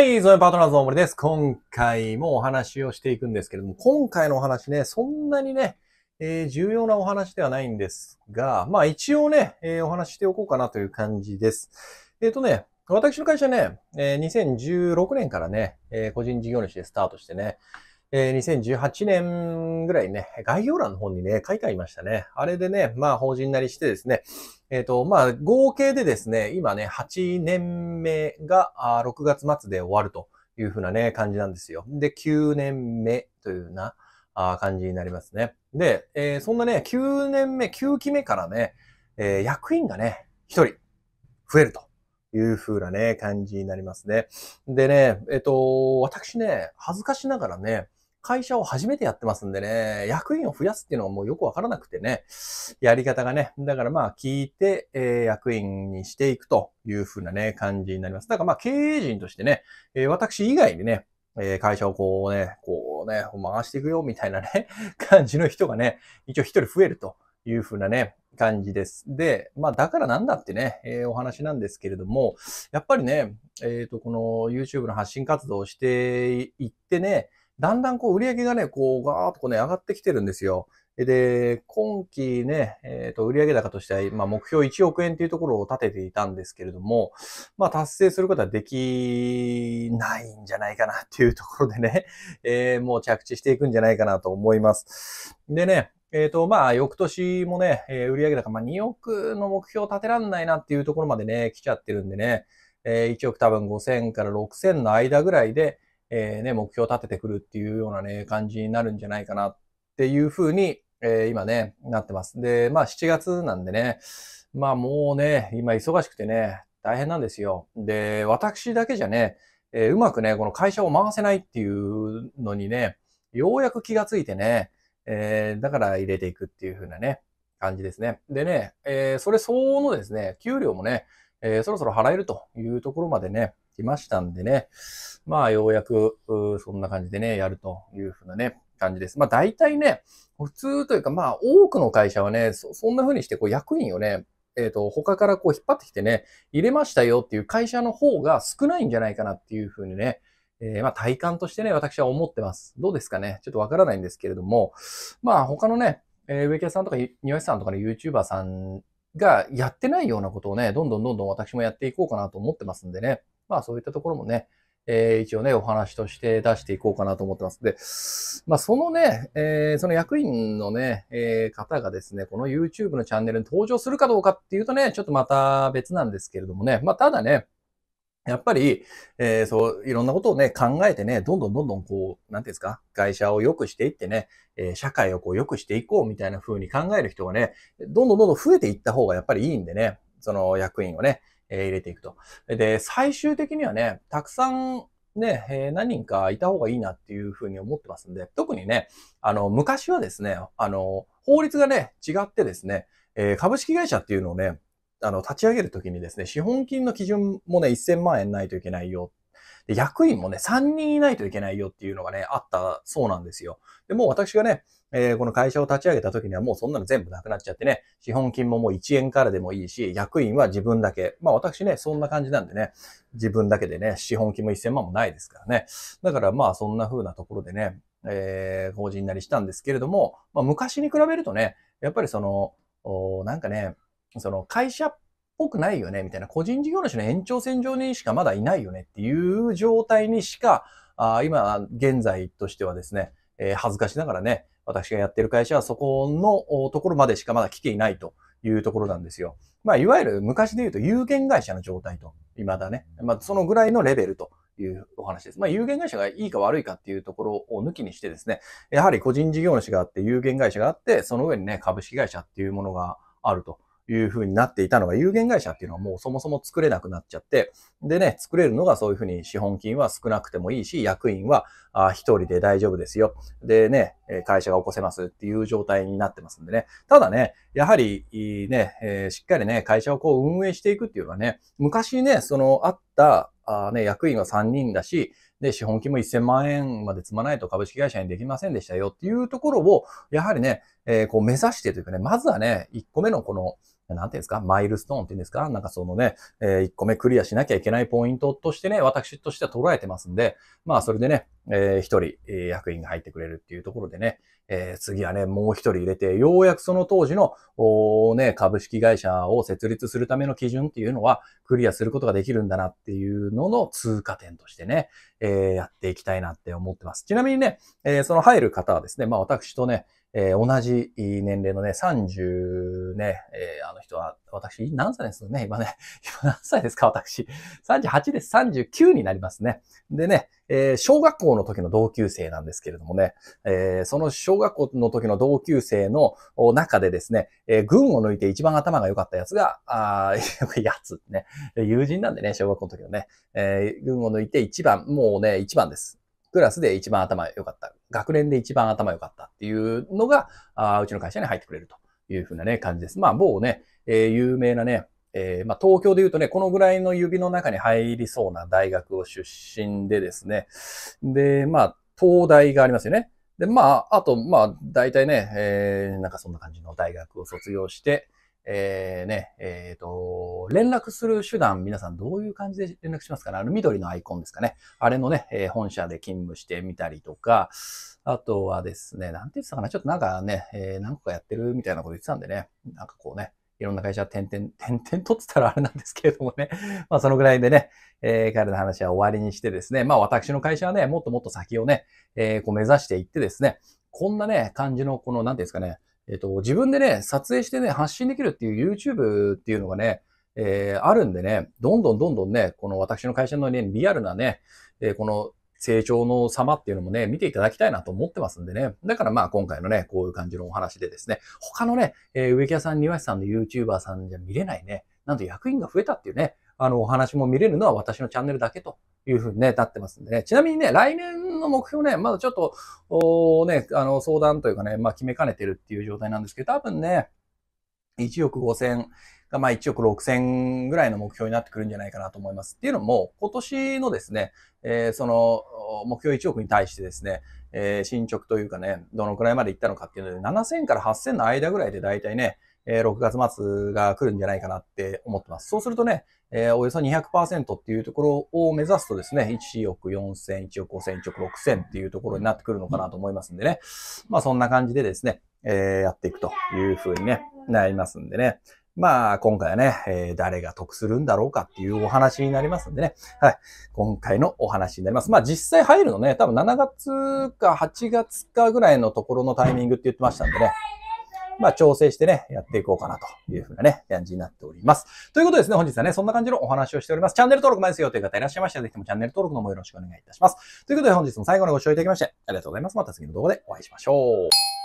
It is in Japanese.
はい、ゾエパートナーズの森です。今回もお話をしていくんですけれども、今回のお話ね、そんなにね、えー、重要なお話ではないんですが、まあ一応ね、えー、お話しておこうかなという感じです。えっ、ー、とね、私の会社ね、え2016年からね、え個人事業主でスタートしてね、えー、2018年ぐらいね、概要欄の方にね、書いてありましたね。あれでね、まあ、法人なりしてですね、えっ、ー、と、まあ、合計でですね、今ね、8年目があ6月末で終わるというふうなね、感じなんですよ。で、9年目というな、あ感じになりますね。で、えー、そんなね、9年目、9期目からね、えー、役員がね、1人増えるという風なね、感じになりますね。でね、えっ、と、私ね、恥ずかしながらね、会社を初めてやってますんでね、役員を増やすっていうのはもうよくわからなくてね、やり方がね、だからまあ聞いて、えー、役員にしていくというふうなね、感じになります。だからまあ経営陣としてね、えー、私以外にね、えー、会社をこうね、こうね、回していくよみたいなね、感じの人がね、一応一人増えるというふうなね、感じです。で、まあだからなんだってね、えー、お話なんですけれども、やっぱりね、えっ、ー、と、この YouTube の発信活動をしていってね、だんだんこう売り上げがね、こうガーッとこうね、上がってきてるんですよ。で、今期ね、えっ、ー、と、売上高としては、まあ、目標1億円というところを立てていたんですけれども、まあ、達成することはできないんじゃないかなっていうところでね、えー、もう着地していくんじゃないかなと思います。でね、えっ、ー、と、まあ、翌年もね、え売上高、まあ、2億の目標を立てらんないなっていうところまでね、来ちゃってるんでね、え1億多分5000から6000の間ぐらいで、えー、ね、目標を立ててくるっていうようなね、感じになるんじゃないかなっていうふうに、えー、今ね、なってます。で、まあ7月なんでね、まあもうね、今忙しくてね、大変なんですよ。で、私だけじゃね、えー、うまくね、この会社を回せないっていうのにね、ようやく気がついてね、えー、だから入れていくっていう風なね、感じですね。でね、えー、それ相応のですね、給料もね、えー、そろそろ払えるというところまでね、きましたんでね。まあ、ようやく、そんな感じでね、やるというふうなね、感じです。まあ、大体ね、普通というか、まあ、多くの会社はね、そんな風にして、こう、役員をね、えっ、ー、と、他からこう、引っ張ってきてね、入れましたよっていう会社の方が少ないんじゃないかなっていうふうにね、えー、まあ、体感としてね、私は思ってます。どうですかねちょっとわからないんですけれども、まあ、他のね、えー、植木屋さんとか、庭師さんとかの YouTuber さんがやってないようなことをね、どんどんどんどん私もやっていこうかなと思ってますんでね。まあそういったところもね、えー、一応ね、お話として出していこうかなと思ってます。で、まあ、そのね、えー、その役員のね、えー、方がですね、この YouTube のチャンネルに登場するかどうかっていうとね、ちょっとまた別なんですけれどもね、まあ、ただね、やっぱり、えー、そう、いろんなことをね、考えてね、どんどんどんどんこう、なんていうんですか、会社を良くしていってね、えー、社会をこう良くしていこうみたいな風に考える人がね、どんどんどんどん増えていった方がやっぱりいいんでね、その役員をね、え入れていくと。で、最終的にはね、たくさんね、え何人かいた方がいいなっていうふうに思ってますんで、特にね、あの、昔はですね、あの、法律がね、違ってですね、えー、株式会社っていうのをね、あの、立ち上げるときにですね、資本金の基準もね、1000万円ないといけないよで、役員もね、3人いないといけないよっていうのがね、あったそうなんですよ。で、もう私がね、えー、この会社を立ち上げた時にはもうそんなの全部なくなっちゃってね、資本金ももう1円からでもいいし、役員は自分だけ。まあ私ね、そんな感じなんでね、自分だけでね、資本金も1000万もないですからね。だからまあそんな風なところでね、えー、法人なりしたんですけれども、まあ昔に比べるとね、やっぱりその、なんかね、その会社っぽくないよね、みたいな、個人事業主の延長線上にしかまだいないよねっていう状態にしか、あ今、現在としてはですね、えー、恥ずかしながらね、私がやってる会社はそこのところまでしかまだ来ていないというところなんですよ。まあ、いわゆる昔で言うと有限会社の状態と、未だね、まあ、そのぐらいのレベルというお話です。まあ、有限会社がいいか悪いかっていうところを抜きにしてですね、やはり個人事業主があって、有限会社があって、その上にね、株式会社っていうものがあると。いう風になっていたのが、有限会社っていうのはもうそもそも作れなくなっちゃって、でね、作れるのがそういう風に資本金は少なくてもいいし、役員は一人で大丈夫ですよ。でね、会社が起こせますっていう状態になってますんでね。ただね、やはりね、えしっかりね、会社をこう運営していくっていうのはね、昔ね、そのあった、あね、役員は3人だし、で、資本金も1000万円まで積まないと株式会社にできませんでしたよっていうところを、やはりね、えー、こう目指してというかね、まずはね、1個目のこの、なんていうんですか、マイルストーンっていうんですか、なんかそのね、えー、1個目クリアしなきゃいけないポイントとしてね、私としては捉えてますんで、まあそれでね、えー、一人、え役員が入ってくれるっていうところでね、えー、次はね、もう一人入れて、ようやくその当時の、おね、株式会社を設立するための基準っていうのは、クリアすることができるんだなっていうのの通過点としてね、えー、やっていきたいなって思ってます。ちなみにね、えー、その入る方はですね、まあ私とね、えー、同じ年齢のね、30ね、えー、あの人は、私、何歳ですよね、今ね。今何歳ですか、私。38です。39になりますね。でね、えー、小学校の時の同級生なんですけれどもね、えー、その小学校の時の同級生の中でですね、えー、群を抜いて一番頭が良かったやつが、あ やつね、友人なんでね、小学校の時のね、えー、群を抜いて一番、もうね、一番です。クラスで一番頭良かった。学年で一番頭良かったっていうのが、あうちの会社に入ってくれるというふうなね、感じです。まあ、某ね、え有名なね、えー、まあ、東京で言うとね、このぐらいの指の中に入りそうな大学を出身でですね。で、まあ、東大がありますよね。で、まあ、あと、まあ、大体ね、えー、なんかそんな感じの大学を卒業して、えー、ね、えっ、ー、と、連絡する手段、皆さんどういう感じで連絡しますかねあの緑のアイコンですかね。あれのね、えー、本社で勤務してみたりとか、あとはですね、なんて言ってたかなちょっとなんかね、えー、何個かやってるみたいなこと言ってたんでね、なんかこうね、いろんな会社点々、点々とってたらあれなんですけれどもね。まあそのぐらいでね、えー、彼の話は終わりにしてですね。まあ私の会社はね、もっともっと先をね、えー、こう目指していってですね。こんなね、感じの、この、なんてうんですかね。えっ、ー、と、自分でね、撮影してね、発信できるっていう YouTube っていうのがね、えー、あるんでね、どんどんどんどんね、この私の会社のね、リアルなね、えー、この成長の様っていうのもね、見ていただきたいなと思ってますんでね。だからまあ今回のね、こういう感じのお話でですね、他のね、えー、植木屋さん、庭師さんの YouTuber さんじゃ見れないね、なんと役員が増えたっていうね、あの、お話も見れるのは私のチャンネルだけというふうにね、立ってますんでね。ちなみにね、来年の目標ね、まだちょっと、おね、あの、相談というかね、まあ決めかねてるっていう状態なんですけど、多分ね、1億5千、が、まあ1億6000ぐらいの目標になってくるんじゃないかなと思います。っていうのも、今年のですね、えー、その、目標1億に対してですね、えー、進捗というかね、どのくらいまでいったのかっていうので、7000から8000の間ぐらいで大体ね、えー、6月末が来るんじゃないかなって思ってます。そうするとね、えー、およそ200%っていうところを目指すとですね、1億4000、1億5000、1億6000っていうところになってくるのかなと思いますんでね。まあそんな感じでですね、えー、やっていくというふうにね、なりますんでね。まあ、今回はね、えー、誰が得するんだろうかっていうお話になりますんでね。はい。今回のお話になります。まあ、実際入るのね、多分7月か8月かぐらいのところのタイミングって言ってましたんでね。まあ、調整してね、やっていこうかなというふうなね、感じになっております。ということですね、本日はね、そんな感じのお話をしております。チャンネル登録いですよという方いらっしゃいましたら、ぜひともチャンネル登録の方よろしくお願いいたします。ということで、本日も最後までご視聴いただきまして、ありがとうございます。また次の動画でお会いしましょう。